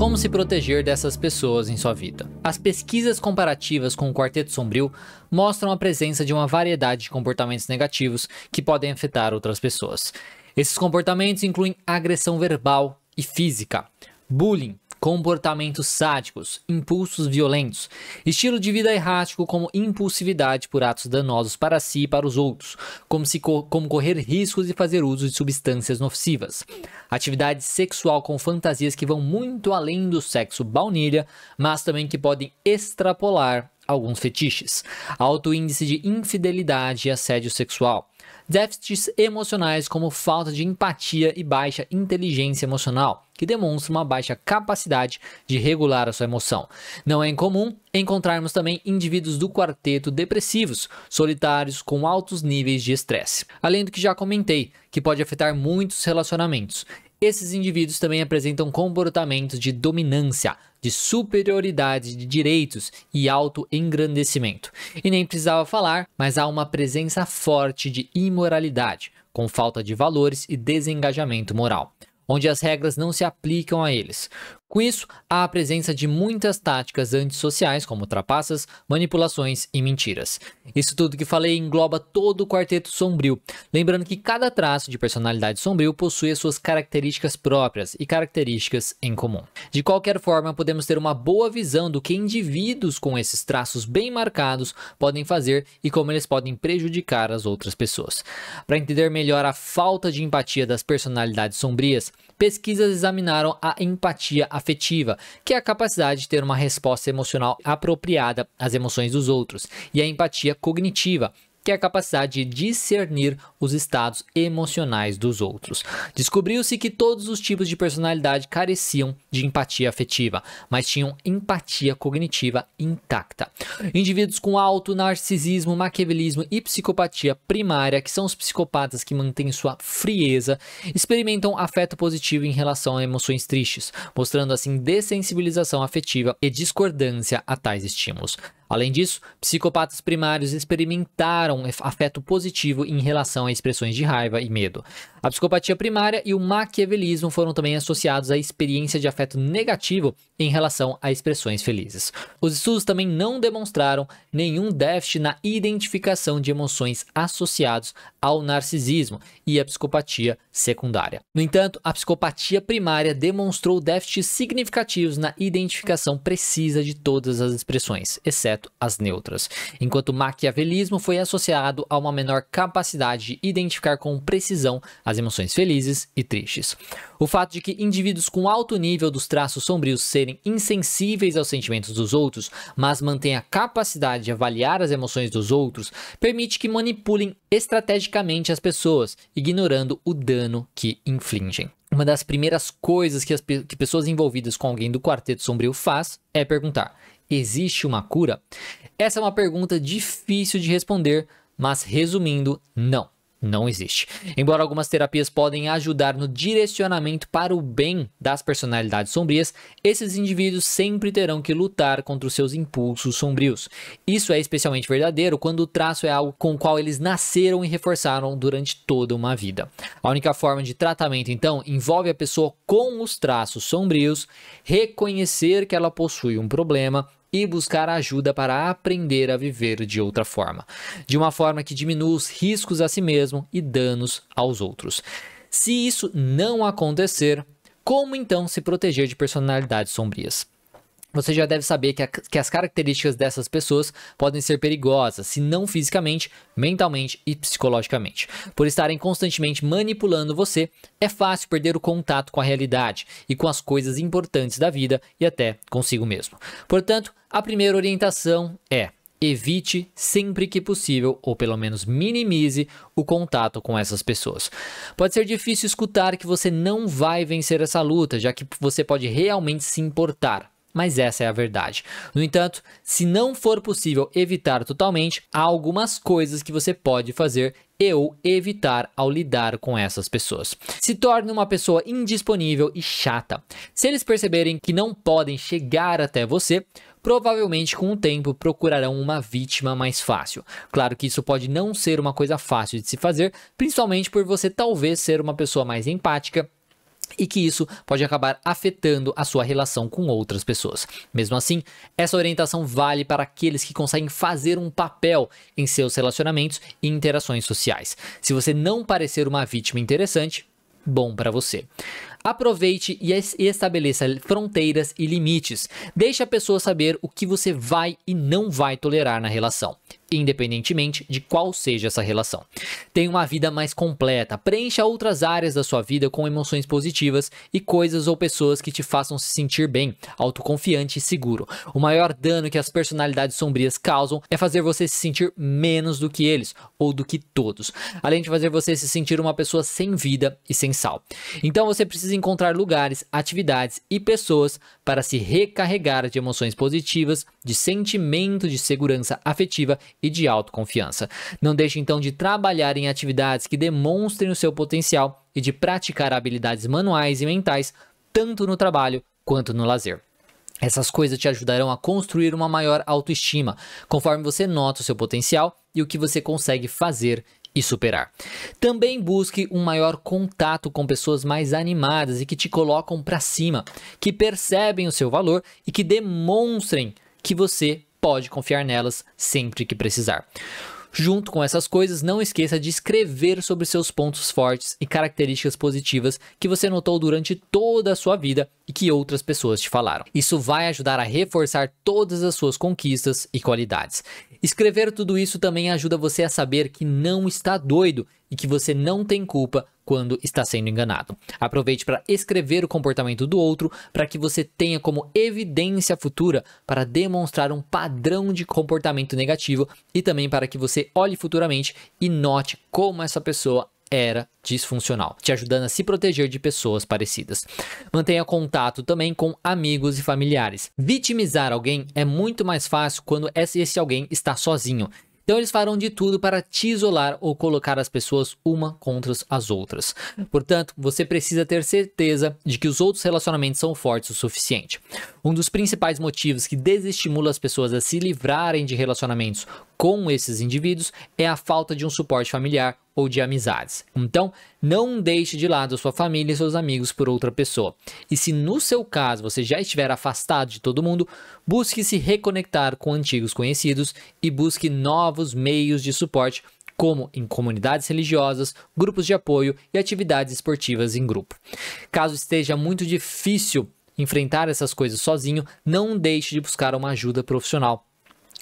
como se proteger dessas pessoas em sua vida. As pesquisas comparativas com o Quarteto Sombrio mostram a presença de uma variedade de comportamentos negativos que podem afetar outras pessoas. Esses comportamentos incluem agressão verbal e física, bullying, comportamentos sádicos, impulsos violentos, estilo de vida errático como impulsividade por atos danosos para si e para os outros, como, se co como correr riscos e fazer uso de substâncias nocivas, atividade sexual com fantasias que vão muito além do sexo baunilha, mas também que podem extrapolar alguns fetiches, alto índice de infidelidade e assédio sexual, Déficits emocionais como falta de empatia e baixa inteligência emocional, que demonstra uma baixa capacidade de regular a sua emoção. Não é incomum encontrarmos também indivíduos do quarteto depressivos, solitários com altos níveis de estresse. Além do que já comentei, que pode afetar muitos relacionamentos. Esses indivíduos também apresentam comportamentos de dominância, de superioridade de direitos e autoengrandecimento. E nem precisava falar, mas há uma presença forte de imoralidade, com falta de valores e desengajamento moral onde as regras não se aplicam a eles. Com isso, há a presença de muitas táticas antissociais, como trapaças, manipulações e mentiras. Isso tudo que falei engloba todo o quarteto sombrio, lembrando que cada traço de personalidade sombrio possui as suas características próprias e características em comum. De qualquer forma, podemos ter uma boa visão do que indivíduos com esses traços bem marcados podem fazer e como eles podem prejudicar as outras pessoas. Para entender melhor a falta de empatia das personalidades sombrias, pesquisas examinaram a empatia afetiva, que é a capacidade de ter uma resposta emocional apropriada às emoções dos outros, e a empatia cognitiva, que é a capacidade de discernir os estados emocionais dos outros. Descobriu-se que todos os tipos de personalidade careciam de empatia afetiva, mas tinham empatia cognitiva intacta. Indivíduos com alto narcisismo, maquiavelismo e psicopatia primária, que são os psicopatas que mantêm sua frieza, experimentam afeto positivo em relação a emoções tristes, mostrando assim dessensibilização afetiva e discordância a tais estímulos. Além disso, psicopatas primários experimentaram afeto positivo em relação a expressões de raiva e medo. A psicopatia primária e o maquiavelismo foram também associados à experiência de afeto negativo em relação a expressões felizes. Os estudos também não demonstraram nenhum déficit na identificação de emoções associados ao narcisismo e à psicopatia secundária. No entanto, a psicopatia primária demonstrou déficits significativos na identificação precisa de todas as expressões, exceto as neutras, enquanto o maquiavelismo foi associado a uma menor capacidade de identificar com precisão a as emoções felizes e tristes. O fato de que indivíduos com alto nível dos traços sombrios serem insensíveis aos sentimentos dos outros, mas mantêm a capacidade de avaliar as emoções dos outros, permite que manipulem estrategicamente as pessoas, ignorando o dano que infligem. Uma das primeiras coisas que as pe que pessoas envolvidas com alguém do quarteto sombrio faz é perguntar: existe uma cura? Essa é uma pergunta difícil de responder, mas resumindo, não não existe. Embora algumas terapias podem ajudar no direcionamento para o bem das personalidades sombrias, esses indivíduos sempre terão que lutar contra os seus impulsos sombrios. Isso é especialmente verdadeiro quando o traço é algo com o qual eles nasceram e reforçaram durante toda uma vida. A única forma de tratamento, então, envolve a pessoa com os traços sombrios reconhecer que ela possui um problema e buscar ajuda para aprender a viver de outra forma, de uma forma que diminua os riscos a si mesmo e danos aos outros. Se isso não acontecer, como então se proteger de personalidades sombrias? Você já deve saber que, a, que, as características dessas pessoas podem ser perigosas, se não fisicamente, mentalmente e psicologicamente. Por estarem constantemente manipulando você, é fácil perder o contato com a realidade e com as coisas importantes da vida e até consigo mesmo. Portanto, a primeira orientação é. Evite sempre que possível, ou pelo menos minimize, o contato com essas pessoas. Pode ser difícil escutar que você não vai vencer essa luta, já que você pode realmente se importar mas essa é a verdade. No entanto, se não for possível evitar totalmente, há algumas coisas que você pode fazer e ou evitar ao lidar com essas pessoas. Se torne uma pessoa indisponível e chata. Se eles perceberem que não podem chegar até você, provavelmente com o tempo procurarão uma vítima mais fácil. Claro que isso pode não ser uma coisa fácil de se fazer, principalmente por você talvez ser uma pessoa mais empática e que isso pode acabar afetando a sua relação com outras pessoas. Mesmo assim, essa orientação vale para aqueles que conseguem fazer um papel em seus relacionamentos e interações sociais. Se você não parecer uma vítima interessante, bom para você. Aproveite e estabeleça fronteiras e limites. Deixe a pessoa saber o que você vai e não vai tolerar na relação, independentemente de qual seja essa relação. Tenha uma vida mais completa. Preencha outras áreas da sua vida com emoções positivas e coisas ou pessoas que te façam se sentir bem, autoconfiante e seguro. O maior dano que as personalidades sombrias causam é fazer você se sentir menos do que eles ou do que todos, além de fazer você se sentir uma pessoa sem vida e sem sal. Então você precisa precisa encontrar lugares, atividades e pessoas para se recarregar de emoções positivas, de sentimento de segurança afetiva e de autoconfiança. Não deixe então de trabalhar em atividades que demonstrem o seu potencial e de praticar habilidades manuais e mentais, tanto no trabalho quanto no lazer. Essas coisas te ajudarão a construir uma maior autoestima, conforme você nota o seu potencial e o que você consegue fazer e superar. Também busque um maior contato com pessoas mais animadas e que te colocam para cima, que percebem o seu valor e que demonstrem que você pode confiar nelas sempre que precisar. Junto com essas coisas, não esqueça de escrever sobre seus pontos fortes e características positivas que você notou durante toda a sua vida e que outras pessoas te falaram. Isso vai ajudar a reforçar todas as suas conquistas e qualidades. Escrever tudo isso também ajuda você a saber que não está doido e que você não tem culpa quando está sendo enganado. Aproveite para escrever o comportamento do outro para que você tenha como evidência futura para demonstrar um padrão de comportamento negativo e também para que você olhe futuramente e note como essa pessoa era disfuncional, te ajudando a se proteger de pessoas parecidas. Mantenha contato também com amigos e familiares. Vitimizar alguém é muito mais fácil quando esse alguém está sozinho. Então eles farão de tudo para te isolar ou colocar as pessoas uma contra as outras. Portanto, você precisa ter certeza de que os outros relacionamentos são fortes o suficiente. Um dos principais motivos que desestimula as pessoas a se livrarem de relacionamentos com esses indivíduos é a falta de um suporte familiar ou de amizades. Então, não deixe de lado sua família e seus amigos por outra pessoa. E se no seu caso você já estiver afastado de todo mundo, busque se reconectar com antigos conhecidos e busque novos meios de suporte como em comunidades religiosas, grupos de apoio e atividades esportivas em grupo. Caso esteja muito difícil enfrentar essas coisas sozinho, não deixe de buscar uma ajuda profissional.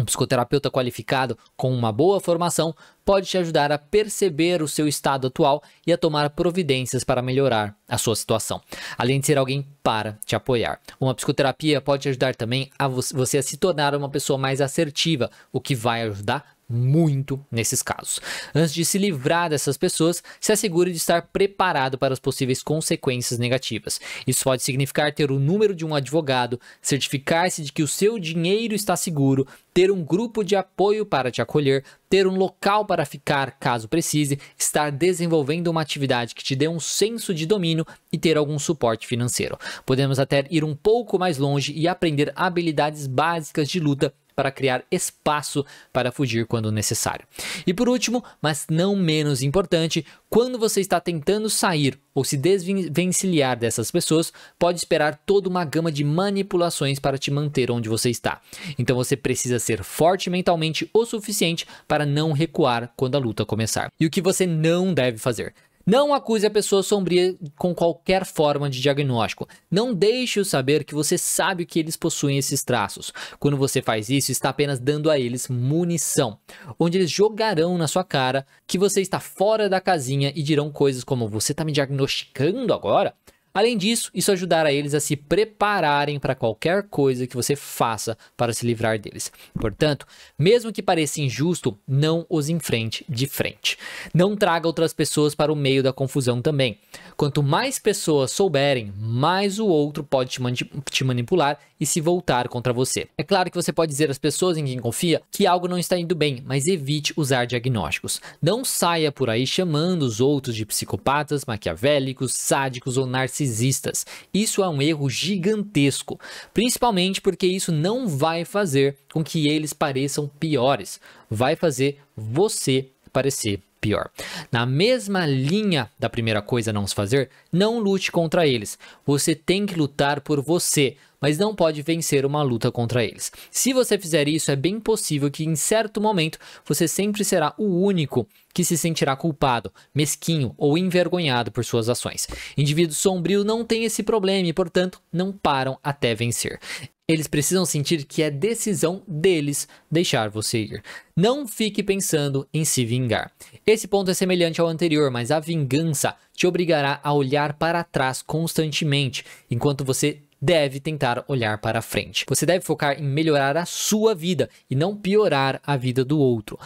Um psicoterapeuta qualificado com uma boa formação pode te ajudar a perceber o seu estado atual e a tomar providências para melhorar a sua situação, além de ser alguém para te apoiar. Uma psicoterapia pode te ajudar também a você a se tornar uma pessoa mais assertiva, o que vai ajudar muito nesses casos. Antes de se livrar dessas pessoas, se assegure de estar preparado para as possíveis consequências negativas. Isso pode significar ter o número de um advogado, certificar-se de que o seu dinheiro está seguro, ter um grupo de apoio para te acolher, ter um local para ficar caso precise, estar desenvolvendo uma atividade que te dê um senso de domínio e ter algum suporte financeiro. Podemos até ir um pouco mais longe e aprender habilidades básicas de luta para criar espaço para fugir quando necessário. E por último, mas não menos importante, quando você está tentando sair ou se desvencilhar dessas pessoas, pode esperar toda uma gama de manipulações para te manter onde você está. Então você precisa ser forte mentalmente o suficiente para não recuar quando a luta começar. E o que você não deve fazer? Não acuse a pessoa sombria com qualquer forma de diagnóstico. Não deixe-o saber que você sabe que eles possuem esses traços. Quando você faz isso, está apenas dando a eles munição, onde eles jogarão na sua cara que você está fora da casinha e dirão coisas como: Você está me diagnosticando agora? Além disso, isso ajudará eles a se prepararem para qualquer coisa que você faça para se livrar deles. Portanto, mesmo que pareça injusto, não os enfrente de frente. Não traga outras pessoas para o meio da confusão também. Quanto mais pessoas souberem, mais o outro pode te, man te manipular e se voltar contra você. É claro que você pode dizer às pessoas em quem confia que algo não está indo bem, mas evite usar diagnósticos. Não saia por aí chamando os outros de psicopatas, maquiavélicos, sádicos ou narcisistas narcisistas. Isso é um erro gigantesco, principalmente porque isso não vai fazer com que eles pareçam piores, vai fazer você parecer pior. Na mesma linha da primeira coisa a não se fazer, não lute contra eles. Você tem que lutar por você mas não pode vencer uma luta contra eles. Se você fizer isso, é bem possível que em certo momento você sempre será o único que se sentirá culpado, mesquinho ou envergonhado por suas ações. Indivíduos sombrios não têm esse problema e, portanto, não param até vencer. Eles precisam sentir que é decisão deles deixar você ir. Não fique pensando em se vingar. Esse ponto é semelhante ao anterior, mas a vingança te obrigará a olhar para trás constantemente, enquanto você deve tentar olhar para frente. Você deve focar em melhorar a sua vida e não piorar a vida do outro.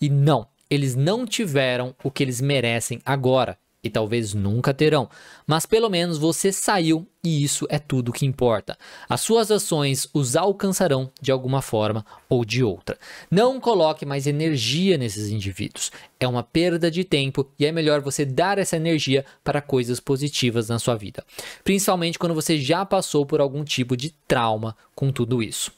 E não, eles não tiveram o que eles merecem agora e talvez nunca terão, mas pelo menos você saiu e isso é tudo que importa. As suas ações os alcançarão de alguma forma ou de outra. Não coloque mais energia nesses indivíduos. É uma perda de tempo e é melhor você dar essa energia para coisas positivas na sua vida, principalmente quando você já passou por algum tipo de trauma com tudo isso.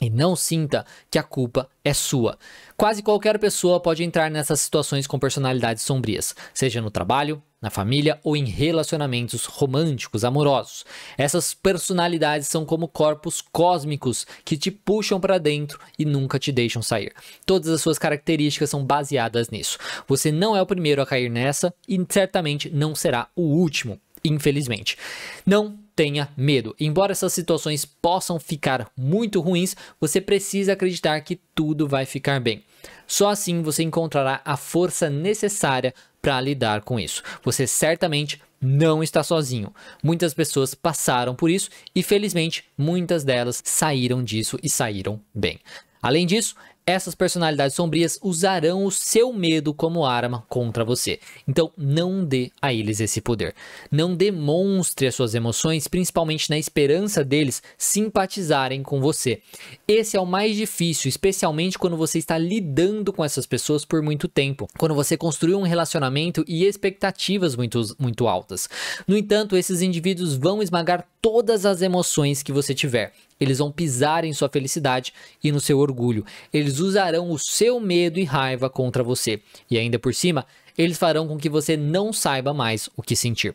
E não sinta que a culpa é sua. Quase qualquer pessoa pode entrar nessas situações com personalidades sombrias, seja no trabalho, na família ou em relacionamentos românticos, amorosos. Essas personalidades são como corpos cósmicos que te puxam para dentro e nunca te deixam sair. Todas as suas características são baseadas nisso. Você não é o primeiro a cair nessa e certamente não será o último infelizmente. Não tenha medo. Embora essas situações possam ficar muito ruins, você precisa acreditar que tudo vai ficar bem. Só assim você encontrará a força necessária para lidar com isso. Você certamente não está sozinho. Muitas pessoas passaram por isso e felizmente muitas delas saíram disso e saíram bem. Além disso, essas personalidades sombrias usarão o seu medo como arma contra você. Então, não dê a eles esse poder. Não demonstre as suas emoções, principalmente na esperança deles simpatizarem com você. Esse é o mais difícil, especialmente quando você está lidando com essas pessoas por muito tempo, quando você construiu um relacionamento e expectativas muito, muito altas. No entanto, esses indivíduos vão esmagar todas as emoções que você tiver. Eles vão pisar em sua felicidade e no seu orgulho. Eles usarão o seu medo e raiva contra você. E ainda por cima, eles farão com que você não saiba mais o que sentir.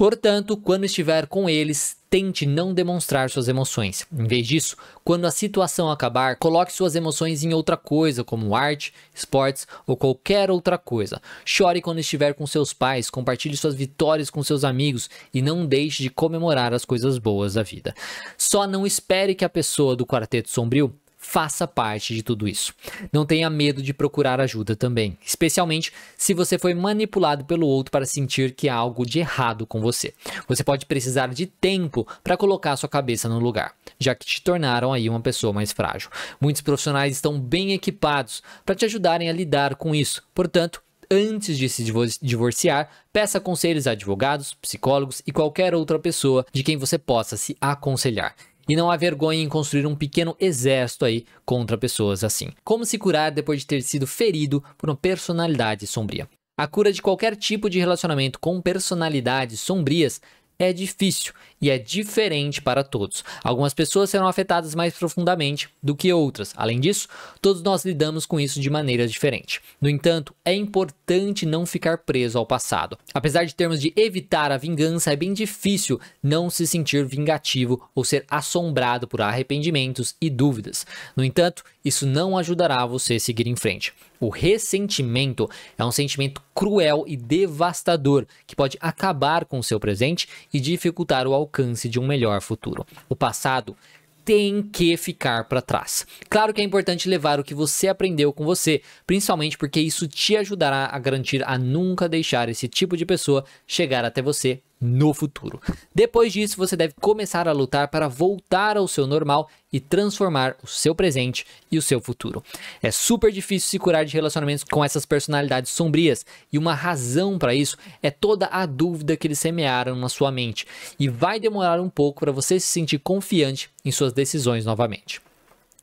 Portanto, quando estiver com eles, tente não demonstrar suas emoções. Em vez disso, quando a situação acabar, coloque suas emoções em outra coisa, como arte, esportes ou qualquer outra coisa. Chore quando estiver com seus pais, compartilhe suas vitórias com seus amigos e não deixe de comemorar as coisas boas da vida. Só não espere que a pessoa do Quarteto Sombrio faça parte de tudo isso. Não tenha medo de procurar ajuda também, especialmente se você foi manipulado pelo outro para sentir que há algo de errado com você. Você pode precisar de tempo para colocar sua cabeça no lugar, já que te tornaram aí uma pessoa mais frágil. Muitos profissionais estão bem equipados para te ajudarem a lidar com isso. Portanto, antes de se divorciar, peça conselhos a advogados, psicólogos e qualquer outra pessoa de quem você possa se aconselhar. E não há vergonha em construir um pequeno exército aí contra pessoas assim. Como se curar depois de ter sido ferido por uma personalidade sombria? A cura de qualquer tipo de relacionamento com personalidades sombrias é difícil e é diferente para todos. Algumas pessoas serão afetadas mais profundamente do que outras. Além disso, todos nós lidamos com isso de maneiras diferentes. No entanto, é importante não ficar preso ao passado. Apesar de termos de evitar a vingança, é bem difícil não se sentir vingativo ou ser assombrado por arrependimentos e dúvidas. No entanto, isso não ajudará você a seguir em frente. O ressentimento é um sentimento cruel e devastador que pode acabar com o seu presente e dificultar o alcance alcance de um melhor futuro. O passado tem que ficar para trás. Claro que é importante levar o que você aprendeu com você, principalmente porque isso te ajudará a garantir a nunca deixar esse tipo de pessoa chegar até você no futuro. Depois disso, você deve começar a lutar para voltar ao seu normal e transformar o seu presente e o seu futuro. É super difícil se curar de relacionamentos com essas personalidades sombrias, e uma razão para isso é toda a dúvida que eles semearam na sua mente, e vai demorar um pouco para você se sentir confiante em suas decisões novamente.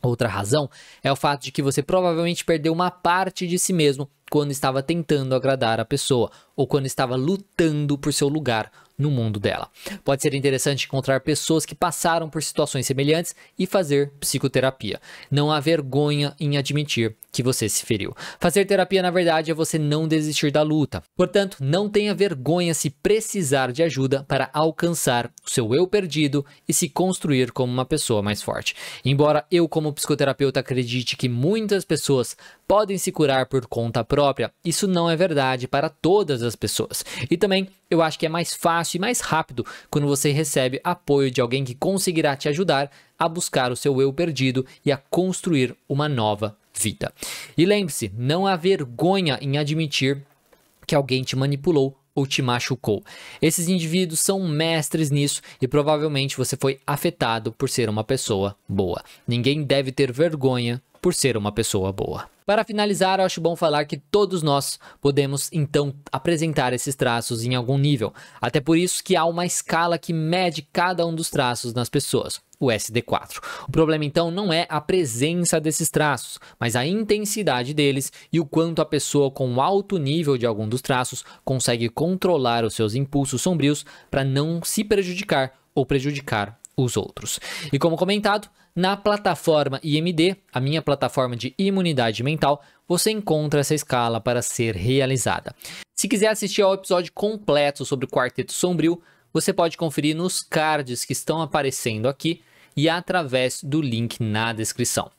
Outra razão é o fato de que você provavelmente perdeu uma parte de si mesmo quando estava tentando agradar a pessoa ou quando estava lutando por seu lugar no mundo dela. Pode ser interessante encontrar pessoas que passaram por situações semelhantes e fazer psicoterapia. Não há vergonha em admitir que você se feriu. Fazer terapia, na verdade, é você não desistir da luta. Portanto, não tenha vergonha se precisar de ajuda para alcançar o seu eu perdido e se construir como uma pessoa mais forte. Embora eu, como psicoterapeuta, acredite que muitas pessoas podem se curar por conta própria, própria. Isso não é verdade para todas as pessoas. E também eu acho que é mais fácil e mais rápido quando você recebe apoio de alguém que conseguirá te ajudar a buscar o seu eu perdido e a construir uma nova vida. E lembre-se, não há vergonha em admitir que alguém te manipulou ou te machucou. Esses indivíduos são mestres nisso e provavelmente você foi afetado por ser uma pessoa boa. Ninguém deve ter vergonha por ser uma pessoa boa. Para finalizar, acho bom falar que todos nós podemos então apresentar esses traços em algum nível. Até por isso que há uma escala que mede cada um dos traços nas pessoas o SD4. O problema então não é a presença desses traços, mas a intensidade deles e o quanto a pessoa com alto nível de algum dos traços consegue controlar os seus impulsos sombrios para não se prejudicar ou prejudicar os outros. E como comentado, na plataforma IMD, a minha plataforma de imunidade mental, você encontra essa escala para ser realizada. Se quiser assistir ao episódio completo sobre o Quarteto Sombrio, você pode conferir nos cards que estão aparecendo aqui e através do link na descrição.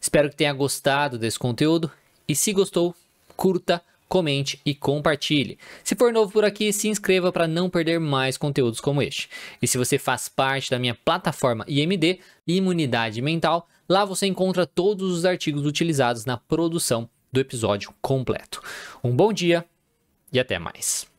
Espero que tenha gostado desse conteúdo e se gostou, curta, comente e compartilhe. Se for novo por aqui, se inscreva para não perder mais conteúdos como este. E se você faz parte da minha plataforma IMD, Imunidade Mental, lá você encontra todos os artigos utilizados na produção do episódio completo. Um bom dia e até mais.